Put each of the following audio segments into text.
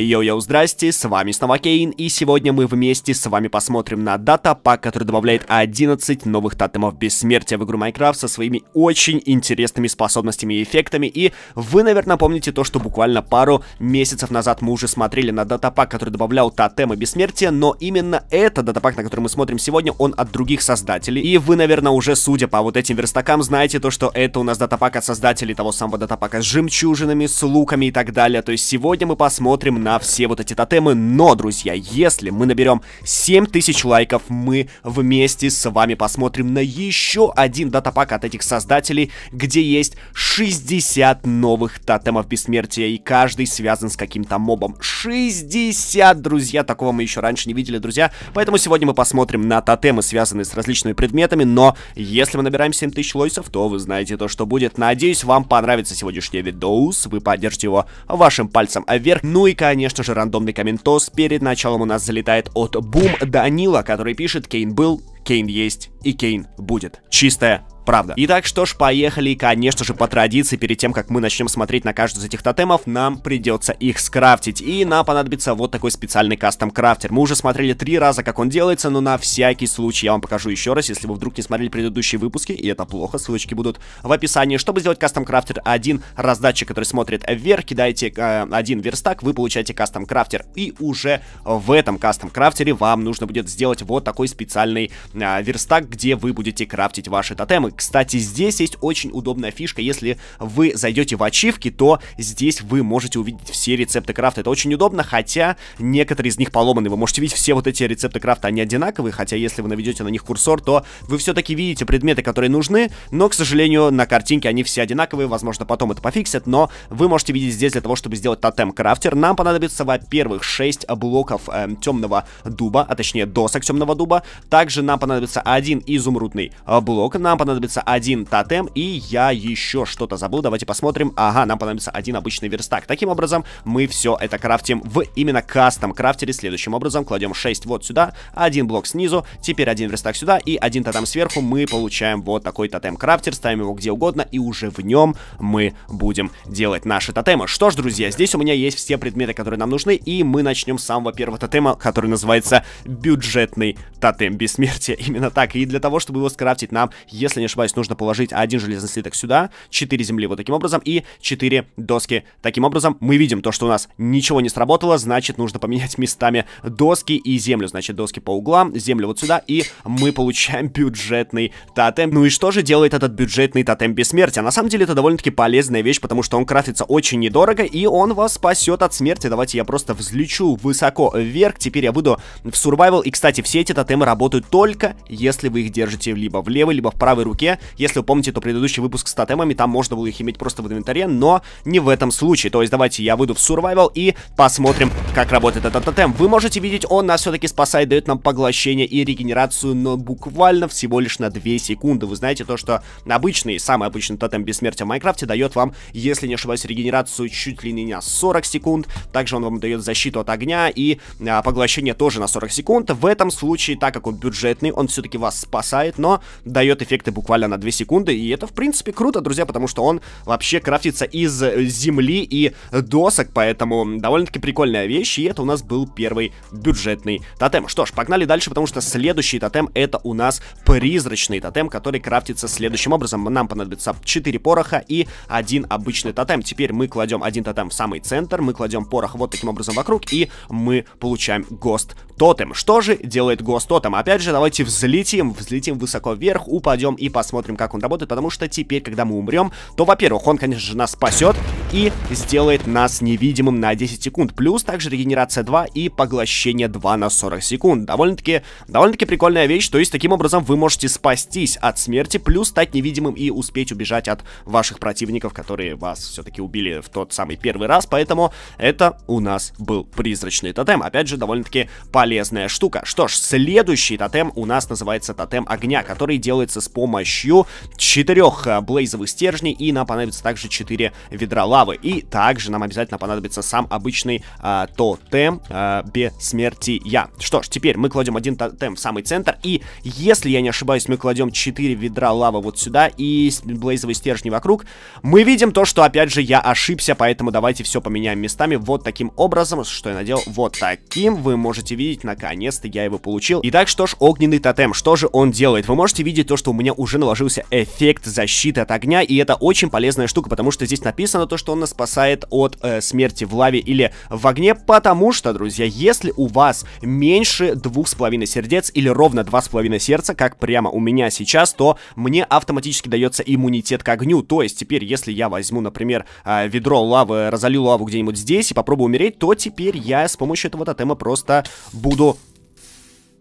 Йо-йо, здрасте, с вами снова Кейн, и сегодня мы вместе с вами посмотрим на датапак, который добавляет 11 новых тотемов бессмертия в игру Майнкрафт со своими очень интересными способностями и эффектами, и вы, наверное, помните то, что буквально пару месяцев назад мы уже смотрели на датапак, который добавлял тотемы бессмертия, но именно этот датапак, на который мы смотрим сегодня, он от других создателей, и вы, наверное, уже, судя по вот этим верстакам, знаете то, что это у нас датапак от создателей того самого датапака с жемчужинами, с луками и так далее, то есть сегодня мы посмотрим на на все вот эти тотемы. Но, друзья, если мы наберем 7000 лайков, мы вместе с вами посмотрим на еще один датапак от этих создателей, где есть 60 новых тотемов бессмертия, и каждый связан с каким-то мобом. 60, друзья, такого мы еще раньше не видели, друзья. Поэтому сегодня мы посмотрим на тотемы, связанные с различными предметами, но если мы набираем 7000 лойсов, то вы знаете то, что будет. Надеюсь, вам понравится сегодняшний видос, вы поддержите его вашим пальцем вверх. Ну и, конечно, конечно же, рандомный комментос. Перед началом у нас залетает от Бум Данила, который пишет «Кейн был, Кейн есть и Кейн будет». Чистая правда. Итак, что ж, поехали. И, конечно же, по традиции, перед тем, как мы начнем смотреть на каждую из этих тотемов, нам придется их скрафтить. И нам понадобится вот такой специальный кастом-крафтер. Мы уже смотрели три раза, как он делается, но на всякий случай я вам покажу еще раз, если вы вдруг не смотрели предыдущие выпуски, и это плохо, ссылочки будут в описании. Чтобы сделать кастом-крафтер, один раздатчик, который смотрит вверх, кидаете э, один верстак, вы получаете кастом-крафтер. И уже в этом кастом-крафтере вам нужно будет сделать вот такой специальный э, верстак, где вы будете крафтить ваши тотемы. Кстати, здесь есть очень удобная фишка. Если вы зайдете в ачивки, то здесь вы можете увидеть все рецепты крафта. Это очень удобно, хотя некоторые из них поломаны. Вы можете видеть все вот эти рецепты крафта, они одинаковые, хотя если вы наведете на них курсор, то вы все-таки видите предметы, которые нужны, но, к сожалению, на картинке они все одинаковые, возможно, потом это пофиксят, но вы можете видеть здесь для того, чтобы сделать тотем-крафтер. Нам понадобится, во-первых, 6 блоков эм, темного дуба, а точнее досок темного дуба. Также нам понадобится один изумрудный э, блок, нам понадобится понадобится один тотем, и я еще что-то забыл. Давайте посмотрим. Ага, нам понадобится один обычный верстак. Таким образом, мы все это крафтим в именно кастом крафтере. Следующим образом кладем 6 вот сюда, один блок снизу, теперь один верстак сюда и один тотем сверху. Мы получаем вот такой тотем крафтер, ставим его где угодно, и уже в нем мы будем делать наши тотемы. Что ж, друзья, здесь у меня есть все предметы, которые нам нужны, и мы начнем с самого первого тотема, который называется бюджетный тотем бессмертия. Именно так. И для того, чтобы его скрафтить нам, если не ошибаюсь, нужно положить один железный слиток сюда, 4 земли вот таким образом и 4 доски. Таким образом, мы видим то, что у нас ничего не сработало, значит, нужно поменять местами доски и землю. Значит, доски по углам, землю вот сюда, и мы получаем бюджетный тотем. Ну и что же делает этот бюджетный тотем бессмертия? На самом деле, это довольно-таки полезная вещь, потому что он крафтится очень недорого, и он вас спасет от смерти. Давайте я просто взлечу высоко вверх, теперь я буду в survival. И, кстати, все эти тотемы работают только, если вы их держите либо в левой, либо в правой руке руке. Если вы помните, то предыдущий выпуск с тотемами, там можно было их иметь просто в инвентаре, но не в этом случае. То есть давайте я выйду в survival и посмотрим, как работает этот тотем. Вы можете видеть, он нас все-таки спасает, дает нам поглощение и регенерацию, но буквально всего лишь на 2 секунды. Вы знаете то, что обычный, самый обычный тотем бессмертия в Майнкрафте дает вам, если не ошибаюсь, регенерацию чуть ли не на 40 секунд. Также он вам дает защиту от огня и а, поглощение тоже на 40 секунд. В этом случае, так как он бюджетный, он все-таки вас спасает, но дает эффекты буквально буквально на 2 секунды, и это, в принципе, круто, друзья, потому что он вообще крафтится из земли и досок, поэтому довольно-таки прикольная вещь, и это у нас был первый бюджетный тотем. Что ж, погнали дальше, потому что следующий тотем это у нас призрачный тотем, который крафтится следующим образом. Нам понадобится 4 пороха и один обычный тотем. Теперь мы кладем один тотем в самый центр, мы кладем порох вот таким образом вокруг, и мы получаем гост тотем. Что же делает гост тотем? Опять же, давайте взлетим, взлетим высоко вверх, упадем и посмотрим, как он работает, потому что теперь, когда мы умрем, то, во-первых, он, конечно же, нас спасет и сделает нас невидимым на 10 секунд, плюс также регенерация 2 и поглощение 2 на 40 секунд. Довольно-таки довольно таки прикольная вещь, то есть таким образом вы можете спастись от смерти, плюс стать невидимым и успеть убежать от ваших противников, которые вас все-таки убили в тот самый первый раз, поэтому это у нас был призрачный тотем. Опять же, довольно-таки полезная штука. Что ж, следующий тотем у нас называется тотем огня, который делается с помощью помощью четырех э, блейзовых стержней, и нам понадобится также 4 ведра лавы. И также нам обязательно понадобится сам обычный э, тотем э, бессмертия. Что ж, теперь мы кладем один тотем в самый центр, и если я не ошибаюсь, мы кладем 4 ведра лавы вот сюда и блейзовые стержни вокруг. Мы видим то, что опять же я ошибся, поэтому давайте все поменяем местами вот таким образом, что я надел вот таким. Вы можете видеть, наконец-то я его получил. Итак, что ж, огненный тотем, что же он делает? Вы можете видеть то, что у меня уже наложился эффект защиты от огня, и это очень полезная штука, потому что здесь написано то, что он нас спасает от э, смерти в лаве или в огне, потому что, друзья, если у вас меньше двух с половиной сердец или ровно два с половиной сердца, как прямо у меня сейчас, то мне автоматически дается иммунитет к огню, то есть теперь, если я возьму, например, э, ведро лавы, разолью лаву где-нибудь здесь и попробую умереть, то теперь я с помощью этого тотема просто буду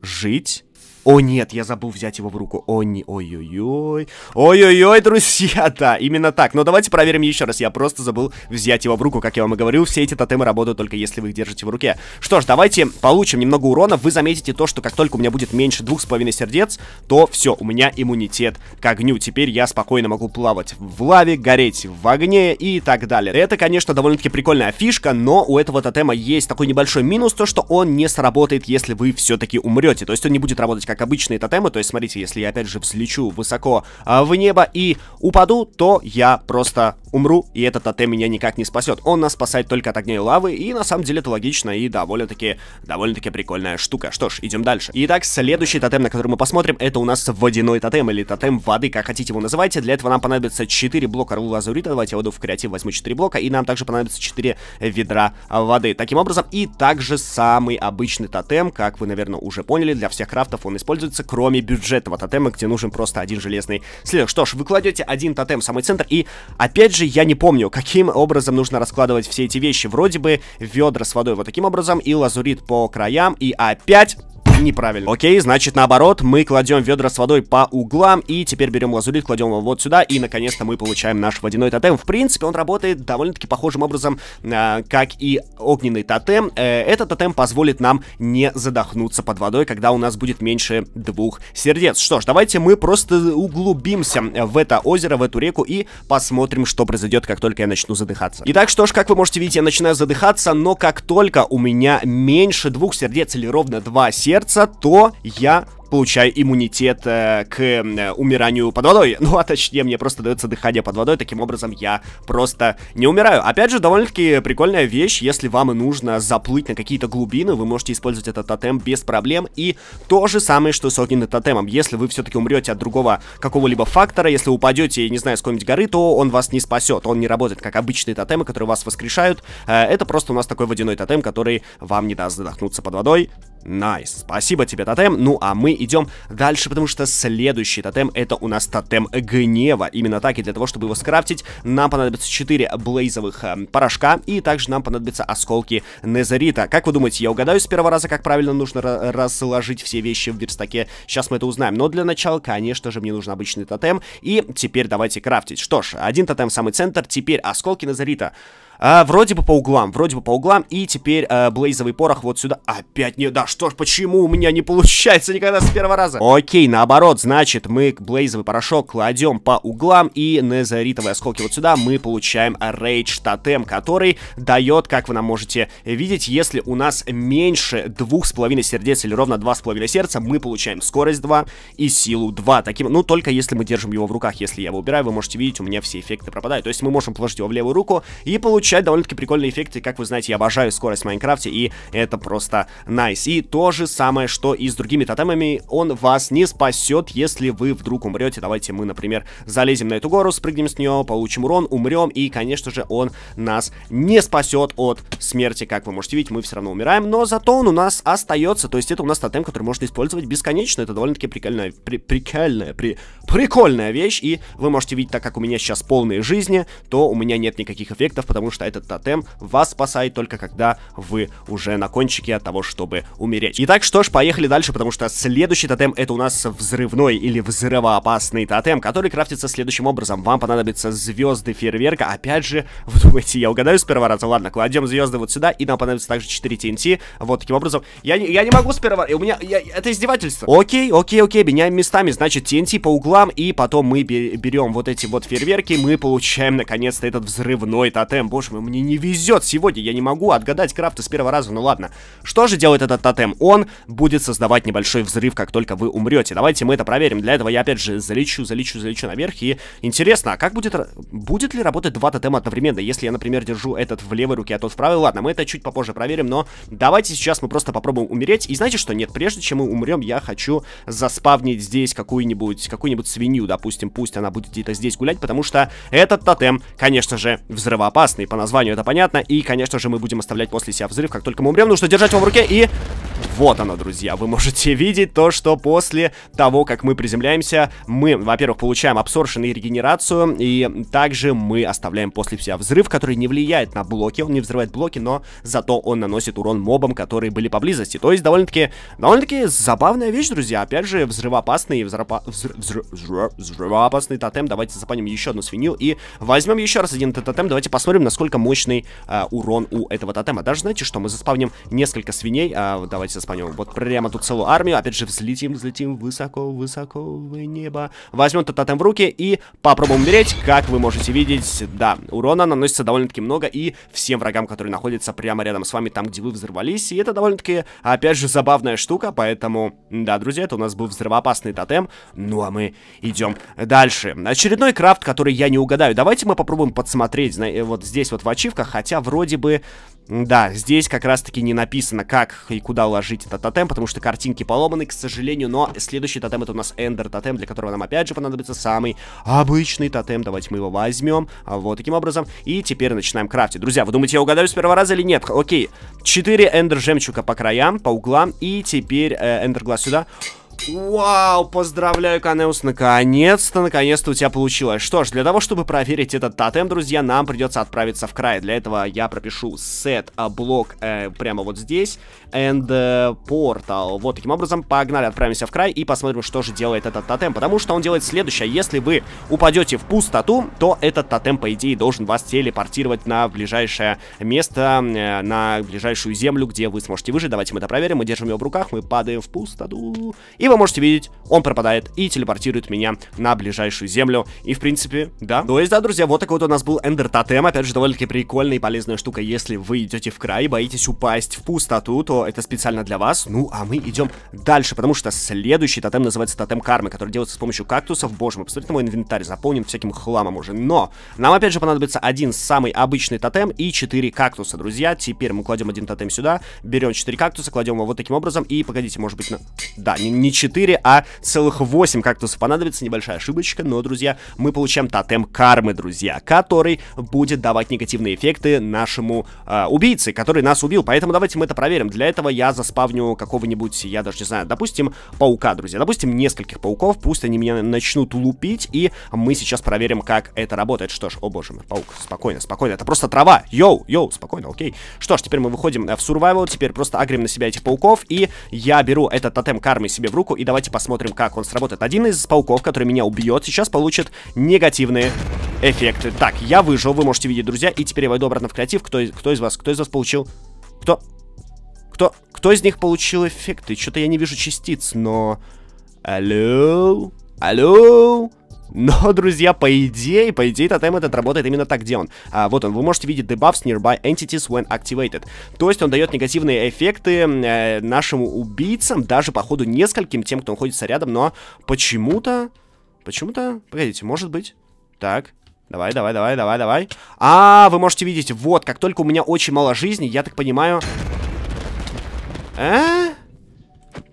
жить о, нет, я забыл взять его в руку. О, не... Ой-ой-ой. Ой-ой-ой, друзья, да, именно так. Но давайте проверим еще раз. Я просто забыл взять его в руку. Как я вам и говорил, все эти тотемы работают только если вы их держите в руке. Что ж, давайте получим немного урона. Вы заметите то, что как только у меня будет меньше двух с половиной сердец, то все, у меня иммунитет к огню. Теперь я спокойно могу плавать в лаве, гореть в огне и так далее. Это, конечно, довольно-таки прикольная фишка, но у этого тотема есть такой небольшой минус, то что он не сработает, если вы все-таки умрете. То есть он не будет работать как как обычные тотемы. То есть, смотрите, если я опять же взлечу высоко а, в небо и упаду, то я просто умру, и этот тотем меня никак не спасет. Он нас спасает только от огня лавы, и на самом деле это логично и довольно-таки довольно-таки прикольная штука. Что ж, идем дальше. Итак, следующий тотем, на который мы посмотрим, это у нас водяной тотем, или тотем воды, как хотите его называйте. Для этого нам понадобится 4 блока рула лазурита. Давайте я воду в креатив возьму 4 блока, и нам также понадобится 4 ведра воды. Таким образом, и также самый обычный тотем, как вы, наверное, уже поняли, для всех крафтов он используется, кроме бюджетного тотема, где нужен просто один железный следок. Что ж, вы кладете один тотем в самый центр, и опять же же, я не помню, каким образом нужно раскладывать все эти вещи. Вроде бы ведра с водой вот таким образом, и лазурит по краям, и опять неправильно. Окей, значит наоборот, мы кладем ведра с водой по углам и теперь берем лазурит, кладем его вот сюда и наконец-то мы получаем наш водяной тотем. В принципе, он работает довольно-таки похожим образом, э, как и огненный тотем. Э, этот тотем позволит нам не задохнуться под водой, когда у нас будет меньше двух сердец. Что ж, давайте мы просто углубимся в это озеро, в эту реку и посмотрим, что произойдет, как только я начну задыхаться. Итак, что ж, как вы можете видеть, я начинаю задыхаться, но как только у меня меньше двух сердец или ровно два сердца, сердца, то я получаю иммунитет э, к э, умиранию под водой. Ну, а точнее, мне просто дается дыхание под водой, таким образом я просто не умираю. Опять же, довольно-таки прикольная вещь, если вам и нужно заплыть на какие-то глубины, вы можете использовать этот тотем без проблем. И то же самое, что с огненным тотемом. Если вы все-таки умрете от другого какого-либо фактора, если упадете, не знаю, с какой-нибудь горы, то он вас не спасет. Он не работает, как обычные тотемы, которые вас воскрешают. Э, это просто у нас такой водяной тотем, который вам не даст задохнуться под водой. Найс, nice. спасибо тебе, тотем. Ну, а мы идем дальше, потому что следующий тотем это у нас тотем гнева. Именно так, и для того, чтобы его скрафтить, нам понадобится 4 блейзовых э, порошка, и также нам понадобятся осколки Незерита. Как вы думаете, я угадаю с первого раза, как правильно нужно разложить все вещи в верстаке? Сейчас мы это узнаем. Но для начала, конечно же, мне нужен обычный тотем. И теперь давайте крафтить. Что ж, один тотем в самый центр, теперь осколки Незерита. А, вроде бы по углам, вроде бы по углам. И теперь а, блейзовый порох вот сюда. Опять не... Да что ж, почему у меня не получается никогда с первого раза? Окей, наоборот, значит, мы блейзовый порошок кладем по углам. И незаритовые осколки вот сюда мы получаем рейдж тотем, который дает, как вы нам можете видеть, если у нас меньше двух с половиной сердец или ровно два с половиной сердца, мы получаем скорость 2 и силу 2. Таким, ну, только если мы держим его в руках. Если я его убираю, вы можете видеть, у меня все эффекты пропадают. То есть мы можем положить его в левую руку и получить получать довольно-таки прикольные эффекты. Как вы знаете, я обожаю скорость в Майнкрафте, и это просто Nice. И то же самое, что и с другими тотемами, он вас не спасет, если вы вдруг умрете. Давайте мы, например, залезем на эту гору, спрыгнем с нее, получим урон, умрем, и, конечно же, он нас не спасет от смерти. Как вы можете видеть, мы все равно умираем, но зато он у нас остается, то есть это у нас тотем, который можно использовать бесконечно. Это довольно-таки прикольная, при, прикольная, при, прикольная вещь, и вы можете видеть, так как у меня сейчас полные жизни, то у меня нет никаких эффектов, потому что что этот тотем вас спасает только когда вы уже на кончике от того, чтобы умереть. Итак, что ж, поехали дальше, потому что следующий тотем это у нас взрывной или взрывоопасный тотем, который крафтится следующим образом. Вам понадобятся звезды фейерверка. Опять же, вы думаете, я угадаю с первого раза? Ладно, кладем звезды вот сюда, и нам понадобится также 4 TNT. Вот таким образом. Я не, я не могу с первого... У меня... Я, это издевательство. Окей, окей, окей, меняем местами. Значит, TNT по углам, и потом мы берем вот эти вот фейерверки, мы получаем, наконец-то, этот взрывной тотем. Боже боже мой, мне не везет сегодня, я не могу отгадать крафты с первого раза, ну ладно. Что же делает этот тотем? Он будет создавать небольшой взрыв, как только вы умрете. Давайте мы это проверим. Для этого я опять же залечу, залечу, залечу наверх. И интересно, а как будет... Будет ли работать два тотема одновременно? Если я, например, держу этот в левой руке, а тот в правой? Ладно, мы это чуть попозже проверим, но давайте сейчас мы просто попробуем умереть. И знаете что? Нет, прежде чем мы умрем, я хочу заспавнить здесь какую-нибудь какую-нибудь свинью, допустим, пусть она будет где-то здесь гулять, потому что этот тотем, конечно же, взрывоопасный названию это понятно. И, конечно же, мы будем оставлять после себя взрыв, как только мы умрем. Нужно держать его в руке и вот оно, друзья, вы можете видеть то, что после того, как мы приземляемся, мы, во-первых, получаем абсоршен и регенерацию, и также мы оставляем после себя взрыв, который не влияет на блоки, он не взрывает блоки, но зато он наносит урон мобам, которые были поблизости. То есть довольно-таки довольно-таки забавная вещь, друзья. Опять же, взрывоопасный, взрыва, взр, взр, взрывоопасный тотем. Давайте запаним еще одну свинью и возьмем еще раз один тотем. Давайте посмотрим, насколько мощный э, урон у этого тотема. Даже знаете что, мы заспавним несколько свиней. Э, давайте по нему. Вот прямо тут целую армию. Опять же, взлетим, взлетим высоко, высоко в небо. Возьмем тотатем в руки и попробуем умереть. Как вы можете видеть, да, урона наносится довольно-таки много и всем врагам, которые находятся прямо рядом с вами, там, где вы взорвались. И это довольно-таки, опять же, забавная штука, поэтому, да, друзья, это у нас был взрывоопасный тотем. Ну, а мы идем дальше. Очередной крафт, который я не угадаю. Давайте мы попробуем подсмотреть, э, вот здесь вот в ачивках, хотя вроде бы... Да, здесь как раз-таки не написано, как и куда уложить открыть этот тотем, потому что картинки поломаны, к сожалению, но следующий тотем это у нас эндер тотем, для которого нам опять же понадобится самый обычный тотем, давайте мы его возьмем, а, вот таким образом, и теперь начинаем крафтить. Друзья, вы думаете, я угадаю с первого раза или нет? Окей, 4 эндер жемчуга по краям, по углам, и теперь э, эндер глаз сюда... Вау, поздравляю, Канеус, наконец-то, наконец-то у тебя получилось. Что ж, для того, чтобы проверить этот тотем, друзья, нам придется отправиться в край. Для этого я пропишу set а, блок э, прямо вот здесь, and э, portal. Вот, таким образом, погнали, отправимся в край и посмотрим, что же делает этот тотем, потому что он делает следующее. Если вы упадете в пустоту, то этот тотем, по идее, должен вас телепортировать на ближайшее место, э, на ближайшую землю, где вы сможете выжить. Давайте мы это проверим, мы держим его в руках, мы падаем в пустоту, и вы можете видеть, он пропадает и телепортирует меня на ближайшую землю. И, в принципе, да. Ну, то есть, да, друзья, вот такой вот у нас был Эндер Тотем. Опять же, довольно-таки прикольная и полезная штука. Если вы идете в край и боитесь упасть в пустоту, то это специально для вас. Ну, а мы идем дальше, потому что следующий тотем называется Тотем Кармы, который делается с помощью кактусов. Боже мой, посмотрите, мой инвентарь заполнен всяким хламом уже. Но нам, опять же, понадобится один самый обычный тотем и 4 кактуса, друзья. Теперь мы кладем один тотем сюда, берем 4 кактуса, кладем его вот таким образом. И, погодите, может быть, на... да, ничего 4, а целых 8 кактусов понадобится. Небольшая ошибочка, но, друзья, мы получаем тотем кармы, друзья, который будет давать негативные эффекты нашему э, убийце, который нас убил. Поэтому давайте мы это проверим. Для этого я заспавню какого-нибудь, я даже не знаю, допустим, паука, друзья. Допустим, нескольких пауков, пусть они меня начнут лупить, и мы сейчас проверим, как это работает. Что ж, о боже мой, паук, спокойно, спокойно, это просто трава. Йоу, йоу, спокойно, окей. Что ж, теперь мы выходим э, в survival, теперь просто агрим на себя этих пауков, и я беру этот тотем кармы себе в руку, штуку, и давайте посмотрим, как он сработает. Один из пауков, который меня убьет, сейчас получит негативные эффекты. Так, я выжил, вы можете видеть, друзья, и теперь я войду обратно в креатив. Кто, кто из вас, кто из вас получил... Кто? Кто, кто из них получил эффекты? Что-то я не вижу частиц, но... Алло? Алло? Но, друзья, по идее, по идее, тотем этот работает именно так, где он. А, вот он, вы можете видеть debuffs nearby entities when activated. То есть он дает негативные эффекты э, нашим убийцам, даже, по ходу нескольким тем, кто находится рядом, но почему-то... Почему-то... Погодите, может быть... Так, Давай, давай, давай, давай, давай. А, вы можете видеть, вот, как только у меня очень мало жизни, я так понимаю... А?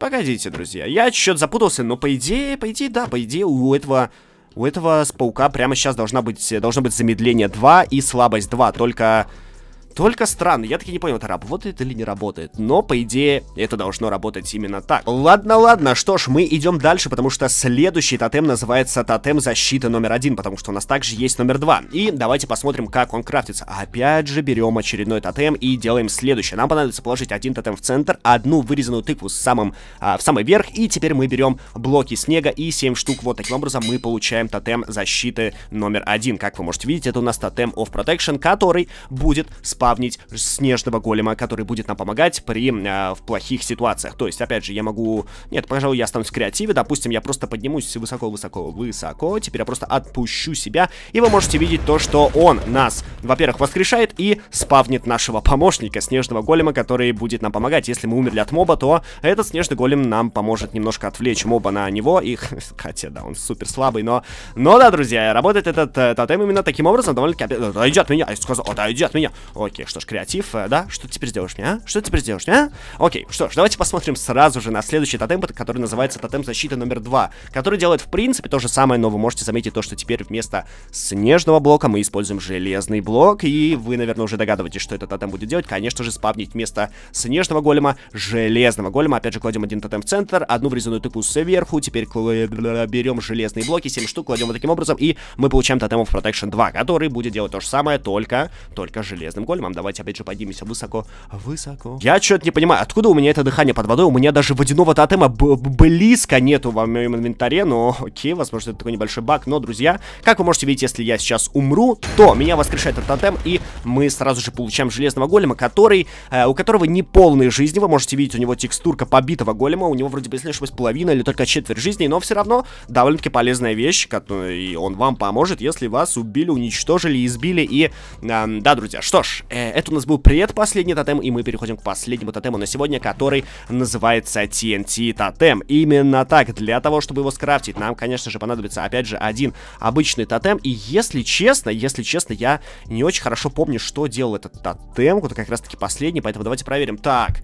Погодите, друзья, я чуть-чуть запутался, но по идее, по идее, да, по идее у этого... У этого с паука прямо сейчас должна быть, должно быть замедление 2 и слабость 2, только... Только странно, я таки не понял, это работает или не работает. Но, по идее, это должно работать именно так. Ладно, ладно, что ж, мы идем дальше, потому что следующий тотем называется тотем защиты номер один, потому что у нас также есть номер два. И давайте посмотрим, как он крафтится. Опять же, берем очередной тотем и делаем следующее. Нам понадобится положить один тотем в центр, одну вырезанную тыкву с самым, а, в самый верх, и теперь мы берем блоки снега и 7 штук. Вот таким образом мы получаем тотем защиты номер один. Как вы можете видеть, это у нас тотем of protection, который будет спасать спавнить снежного голема, который будет нам помогать при э, в плохих ситуациях. То есть, опять же, я могу... Нет, пожалуй, я останусь в креативе. Допустим, я просто поднимусь высоко-высоко-высоко. Теперь я просто отпущу себя. И вы можете видеть то, что он нас, во-первых, воскрешает и спавнит нашего помощника, снежного голема, который будет нам помогать. Если мы умерли от моба, то этот снежный голем нам поможет немножко отвлечь моба на него. И, хотя, да, он супер слабый, но... Но да, друзья, работает этот э, тотем именно таким образом. Довольно-таки... Отойди от меня, я сказал, отойди от меня. Ой, Окей, что ж, креатив, э, да? Что ты теперь сделаешь мне, а? Что ты теперь сделаешь мне, а? Окей, что ж, давайте посмотрим сразу же на следующий тотем, который называется тотем защиты номер 2, который делает, в принципе, то же самое, но вы можете заметить то, что теперь вместо снежного блока мы используем железный блок, и вы, наверное, уже догадываетесь, что этот тотем будет делать. Конечно же, спавнить вместо снежного голема железного голема. Опять же, кладем один тотем в центр, одну врезанную тыкву сверху, теперь берем железные блоки, 7 штук, кладем вот таким образом, и мы получаем тотемов Protection 2, который будет делать то же самое, только, только железным големом максимум. Давайте опять же поднимемся высоко, высоко. Я что-то не понимаю, откуда у меня это дыхание под водой? У меня даже водяного тотема близко нету в моем инвентаре, но окей, возможно, это такой небольшой баг. Но, друзья, как вы можете видеть, если я сейчас умру, то меня воскрешает этот тотем, и мы сразу же получаем железного голема, который, э, у которого не полные жизни. Вы можете видеть, у него текстурка побитого голема, у него вроде бы, если ошибаюсь, половина или только четверть жизни, но все равно довольно-таки полезная вещь, и он вам поможет, если вас убили, уничтожили, избили, и... Э, да, друзья, что ж, Э, это у нас был привет, последний тотем, и мы переходим к последнему тотему на сегодня, который называется TNT тотем. Именно так, для того, чтобы его скрафтить, нам, конечно же, понадобится, опять же, один обычный тотем, и если честно, если честно, я не очень хорошо помню, что делал этот тотем, вот как раз-таки последний, поэтому давайте проверим. Так...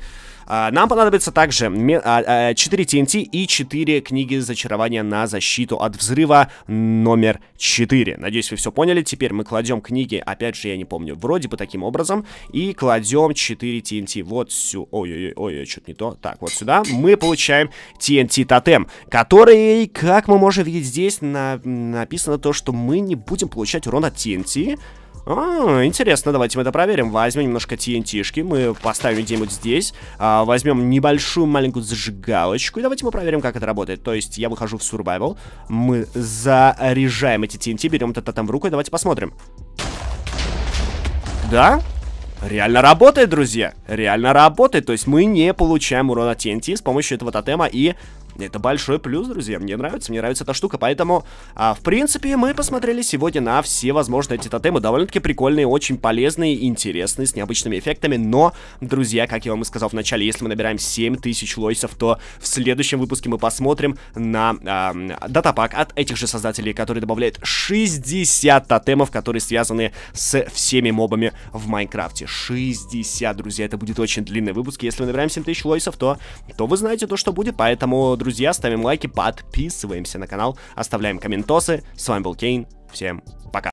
А, нам понадобится также 4 TNT а, а, и 4 книги зачарования на защиту от взрыва номер 4. Надеюсь, вы все поняли. Теперь мы кладем книги, опять же, я не помню, вроде бы таким образом, и кладем 4 TNT вот сю... Ой-ой-ой, что-то не то. Так, вот сюда мы получаем TNT тотем, который, как мы можем видеть здесь, на... написано то, что мы не будем получать урон от TNT, а, интересно, давайте мы это проверим. Возьмем немножко TNT-шки, мы поставим где-нибудь здесь. А, возьмем небольшую маленькую зажигалочку. И давайте мы проверим, как это работает. То есть я выхожу в survival, мы заряжаем эти TNT, берем это там в руку и давайте посмотрим. Да? Реально работает, друзья. Реально работает. То есть мы не получаем урона TNT с помощью этого тотема и это большой плюс, друзья. Мне нравится, мне нравится эта штука. Поэтому, а, в принципе, мы посмотрели сегодня на все возможные эти тотемы. Довольно-таки прикольные, очень полезные, интересные, с необычными эффектами. Но, друзья, как я вам и сказал в начале, если мы набираем 7000 лойсов, то в следующем выпуске мы посмотрим на а, датапак от этих же создателей, который добавляет 60 тотемов, которые связаны с всеми мобами в Майнкрафте. 60, друзья, это будет очень длинный выпуск. Если мы набираем 7000 лойсов, то, то вы знаете то, что будет. Поэтому, друзья, ставим лайки, подписываемся на канал, оставляем комментосы. С вами был Кейн, всем пока.